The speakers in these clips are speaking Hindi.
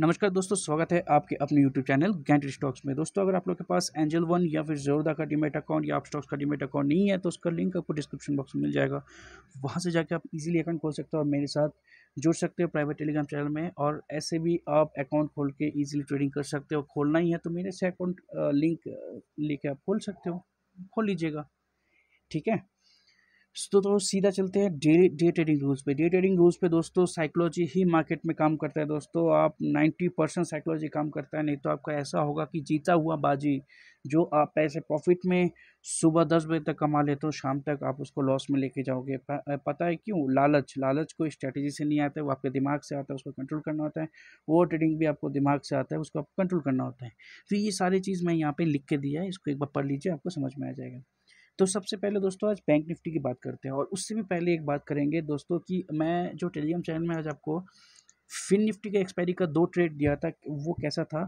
नमस्कार दोस्तों स्वागत है आपके अपने YouTube चैनल गैंट स्टॉक्स में दोस्तों अगर आप लोग के पास एंजल वन या फिर जोरदा का डिमेट अकाउंट या आप स्टॉक्स का डिमेट अकाउंट नहीं है तो उसका लिंक आपको डिस्क्रिप्शन बॉक्स में मिल जाएगा वहाँ से जाके आप इजीली अकाउंट खोल सकते हो और मेरे साथ जुड़ सकते हो प्राइवेट टेलीग्राम चैनल में और ऐसे भी आप अकाउंट खोल के ईजिली ट्रेडिंग कर सकते हो खोलना ही है तो मेरे से अकाउंट लिंक लेके आप खोल सकते हो खोल लीजिएगा ठीक है तो दोस्तों तो सीधा चलते हैं डे डे ट्रेडिंग रूल्स पे डे ट्रेडिंग रूल्स पे दोस्तों साइकोलॉजी ही मार्केट में काम करता है दोस्तों आप 90 परसेंट साइकोलॉजी काम करता है नहीं तो आपका ऐसा होगा कि जीता हुआ बाजी जो आप पैसे प्रॉफिट में सुबह दस बजे तक कमा लेते हो शाम तक आप उसको लॉस में लेके जाओगे पता है क्यों लालच लालच कोई स्ट्रैटेजी से नहीं आता है वो आपके दिमाग से आता है उसको कंट्रोल करना होता है ओवर ट्रेडिंग भी आपको दिमाग से आता है उसको आपको कंट्रोल करना होता है तो ये सारी चीज़ मैं यहाँ पर लिख के दिया है इसको एक बार पढ़ लीजिए आपको समझ में आ जाएगा तो सबसे पहले दोस्तों आज बैंक निफ्टी की बात करते हैं और उससे भी पहले एक बात करेंगे दोस्तों कि मैं जो टेलीग्राम चैनल में आज आपको फिन निफ्टी का एक्सपायरी का दो ट्रेड दिया था वो कैसा था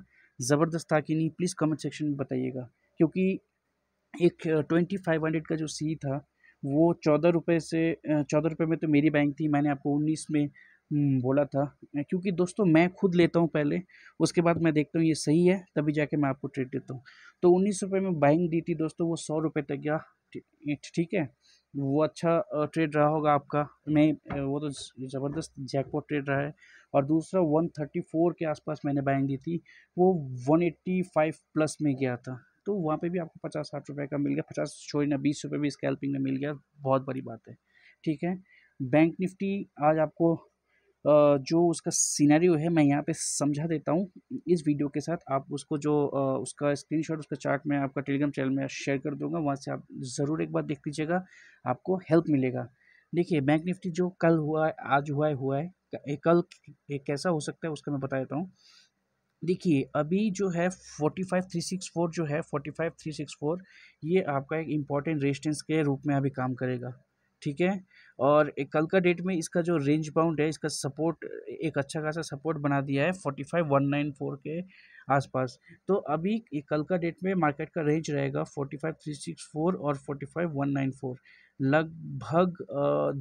ज़बरदस्त था कि नहीं प्लीज़ कमेंट सेक्शन में बताइएगा क्योंकि एक ट्वेंटी फाइव हंड्रेड का जो सी था वो चौदह रुपये से चौदह रुपये में तो मेरी बैंक थी मैंने आपको उन्नीस में हम्म, बोला था क्योंकि दोस्तों मैं खुद लेता हूँ पहले उसके बाद मैं देखता हूँ ये सही है तभी जाके मैं आपको ट्रेड देता हूँ तो उन्नीस रुपये में बाइंग दी थी दोस्तों वो सौ रुपये तक गया ईट ठीक है वो अच्छा ट्रेड रहा होगा आपका नहीं वो तो ज़बरदस्त जैकपॉट ट्रेड रहा है और दूसरा 134 के आसपास मैंने बाइंग दी थी वो 185 प्लस में गया था तो वहाँ पे भी आपको पचास साठ रुपये का मिल गया पचास छोड़ ना बीस रुपये भी स्कैल्पिंग में मिल गया बहुत बड़ी बात है ठीक है बैंक निफ्टी आज आपको जो उसका सीनरी है मैं यहाँ पे समझा देता हूँ इस वीडियो के साथ आप उसको जो उसका स्क्रीनशॉट उसका चार्ट मैं आपका टेलीग्राम चैनल में शेयर कर दूंगा वहाँ से आप ज़रूर एक बार देख लीजिएगा आपको हेल्प मिलेगा देखिए बैंक निफ्टी जो कल हुआ है आज हुआ है हुआ है कल कैसा हो सकता है उसका मैं बता देता हूँ देखिए अभी जो है forty five three six four जो है forty five three six four ये आपका एक इम्पॉर्टेंट रेजिस्टेंस के रूप में अभी काम करेगा ठीक है और कल का डेट में इसका जो रेंज बाउंड है इसका सपोर्ट एक अच्छा खासा सपोर्ट बना दिया है forty five one nine four के आसपास तो अभी कल का डेट में मार्केट का रेंज रहेगा forty five three six four और forty five one nine four लगभग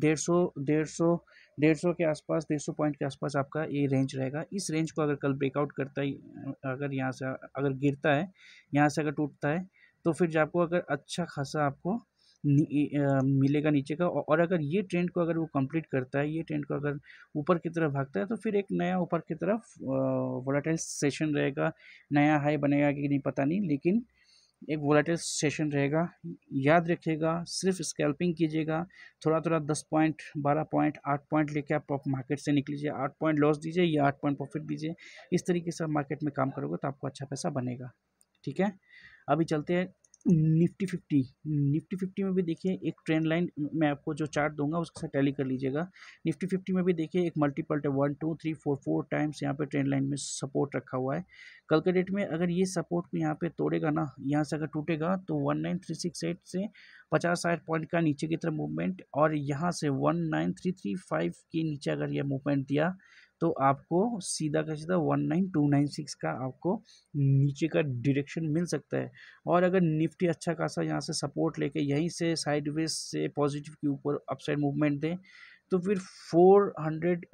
डेढ़ सौ डेढ़ सौ डेढ़ सौ के आसपास डेढ़ सौ पॉइंट के आसपास आपका ये रेंज रहेगा इस रेंज को अगर कल ब्रेकआउट करता है अगर यहाँ से अगर गिरता है यहाँ से अगर टूटता है तो फिर आपको अगर अच्छा खासा आपको मिलेगा नीचे का और अगर ये ट्रेंड को अगर वो कंप्लीट करता है ये ट्रेंड को अगर ऊपर की तरफ भागता है तो फिर एक नया ऊपर की तरफ वोलाटाइल सेशन रहेगा नया हाई बनेगा कि नहीं पता नहीं लेकिन एक वोलाटाइल सेशन रहेगा याद रखिएगा सिर्फ स्कैल्पिंग कीजिएगा थोड़ा थोड़ा दस पॉइंट बारह पॉइंट आठ पॉइंट लेके आप मार्केट से निकलीजिए आठ पॉइंट लॉस दीजिए या आठ पॉइंट प्रॉफिट दीजिए इस तरीके से आप मार्केट में काम करोगे तो आपको अच्छा पैसा बनेगा ठीक है अभी चलते हैं निफ्टी फिफ्टी निफ्टी फिफ्टी में भी देखिए एक ट्रेंड लाइन मैं आपको जो चार्ट दूंगा उसके साथ टैली कर लीजिएगा निफ्टी फिफ्टी में भी देखिए एक मल्टीपल है one two three four four times यहाँ पे ट्रेंड लाइन में सपोर्ट रखा हुआ है कल के डेट में अगर ये सपोर्ट को यहाँ पे तोड़ेगा ना यहाँ से अगर टूटेगा तो one nine three six eight से पचास साठ पॉइंट का नीचे की तरफ मूवमेंट और यहाँ से one nine three three five के नीचे अगर यह मूवमेंट दिया तो आपको सीधा का सीधा one nine two nine six का आपको नीचे का डिरेक्शन मिल सकता है और अगर निफ्टी अच्छा खासा यहाँ से सपोर्ट लेके यहीं से साइडवेज से पॉजिटिव के ऊपर अपसाइड मूवमेंट दें तो फिर फोर हंड्रेड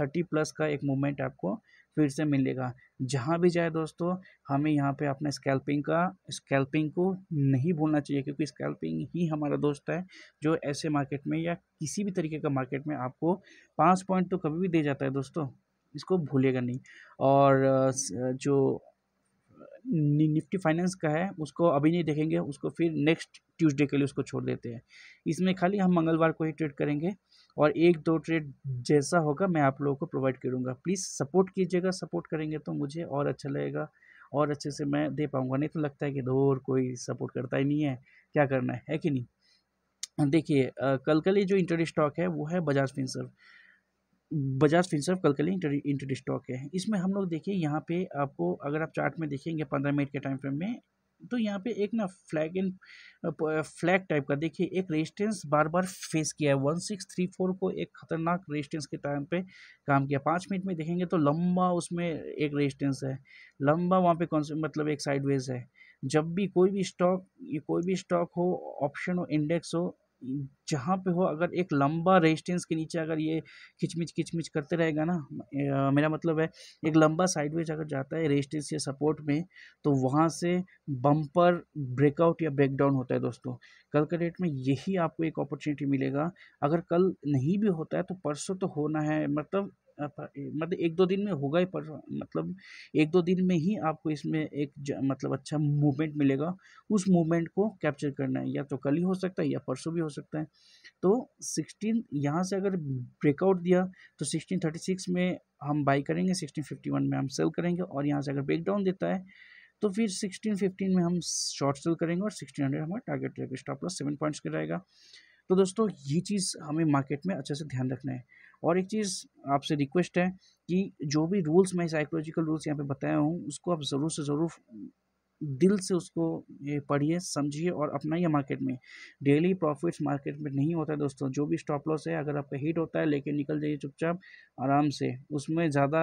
थर्टी प्लस का एक मूवमेंट आपको फिर से मिलेगा जहाँ भी जाए दोस्तों हमें यहाँ पे अपने स्कैल्पिंग का स्कैल्पिंग को नहीं भूलना चाहिए क्योंकि स्कैल्पिंग ही हमारा दोस्त है जो ऐसे मार्केट में या किसी भी तरीके का मार्केट में आपको पाँच पॉइंट तो कभी भी दे जाता है दोस्तों इसको भूलेगा नहीं और जो निफ्टी फाइनेंस का है उसको अभी नहीं देखेंगे उसको फिर नेक्स्ट ट्यूसडे के लिए उसको छोड़ देते हैं इसमें खाली हम मंगलवार को ही ट्रेड करेंगे और एक दो ट्रेड जैसा होगा मैं आप लोगों को प्रोवाइड करूँगा प्लीज़ सपोर्ट कीजिएगा सपोर्ट करेंगे तो मुझे और अच्छा लगेगा और अच्छे से मैं दे पाऊँगा नहीं तो लगता है कि और कोई सपोर्ट करता ही नहीं है क्या करना है, है कि नहीं देखिए कल का ये जो इंटरेस्ट स्टॉक है वो है बजाज फिंसर बजाज फिनसर्व कलकली इंटर स्टॉक है इसमें हम लोग देखिए यहाँ पे आपको अगर आप चार्ट में देखेंगे पंद्रह मिनट के टाइम फ्रेम में तो यहाँ पे एक ना फ्लैग इन फ्लैग टाइप का देखिए एक रेजिस्टेंस बार बार फेस किया है वन सिक्स थ्री फोर को एक खतरनाक रेजिस्टेंस के टाइम पे काम किया पाँच मिनट में देखेंगे तो लंबा उसमें एक रेजिस्टेंस है लंबा वहाँ पे कौन मतलब एक साइडवेज है जब भी कोई भी स्टॉक ये कोई भी स्टॉक हो ऑप्शन हो इंडेक्स हो जहाँ पे हो अगर एक लंबा रेजिस्टेंस के नीचे अगर ये खिचमिच खिचमिच करते रहेगा ना मेरा मतलब है एक लंबा साइडवेज अगर जाता है रेजिस्टेंस या सपोर्ट में तो वहाँ से बम्पर ब्रेकआउट या ब्रेकडाउन होता है दोस्तों कल के डेट में यही आपको एक अपॉर्चुनिटी मिलेगा अगर कल नहीं भी होता है तो परसों तो होना है मतलब मतलब एक दो दिन में होगा ही पर मतलब एक दो दिन में ही आपको इसमें एक मतलब अच्छा मूवमेंट मिलेगा उस मूवमेंट को कैप्चर करना है या तो कल ही हो सकता है या परसों भी हो सकता है तो सिक्सटीन यहाँ से अगर ब्रेकआउट दिया तो सिक्सटीन थर्टी सिक्स में हम बाई करेंगे सिक्सटीन फिफ्टी वन में हम सेल करेंगे और यहाँ से अगर ब्रेकडाउन देता है तो फिर सिक्सटीन फिफ्टीन में हम शॉर्ट सेल करेंगे और सिक्सटीन हंड्रेड हमारा टारगेट रहेगा स्टॉप लॉस सेवन पॉइंट्स का रहेगा तो दोस्तों ये चीज़ हमें मार्केट में अच्छे से ध्यान रखना है और एक चीज़ आपसे रिक्वेस्ट है कि जो भी रूल्स मैं साइकोलॉजिकल रूल्स यहाँ पे बताया हूँ उसको आप ज़रूर से ज़रूर दिल से उसको ये पढ़िए समझिए और अपनाइए मार्केट में डेली प्रॉफिट्स मार्केट में नहीं होता है दोस्तों जो भी स्टॉप लॉस है अगर आपका हिट होता है लेके निकल जाइए चुपचाप आराम से उसमें ज़्यादा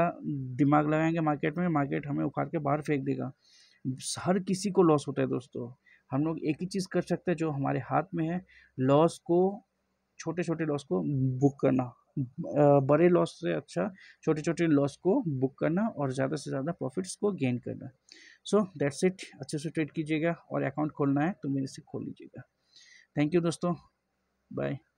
दिमाग लगाएंगे मार्केट में मार्केट हमें उखाड़ के बाहर फेंक देगा हर किसी को लॉस होता है दोस्तों हम लोग एक ही चीज़ कर सकते हैं जो हमारे हाथ में है लॉस को छोटे छोटे लॉस को बुक करना बड़े लॉस से अच्छा छोटे छोटे लॉस को बुक करना और ज़्यादा से ज़्यादा प्रॉफिट्स को गेन करना सो दैट्स इट अच्छे से ट्रेड कीजिएगा और अकाउंट खोलना है तो मेरे से खोल लीजिएगा थैंक यू दोस्तों बाय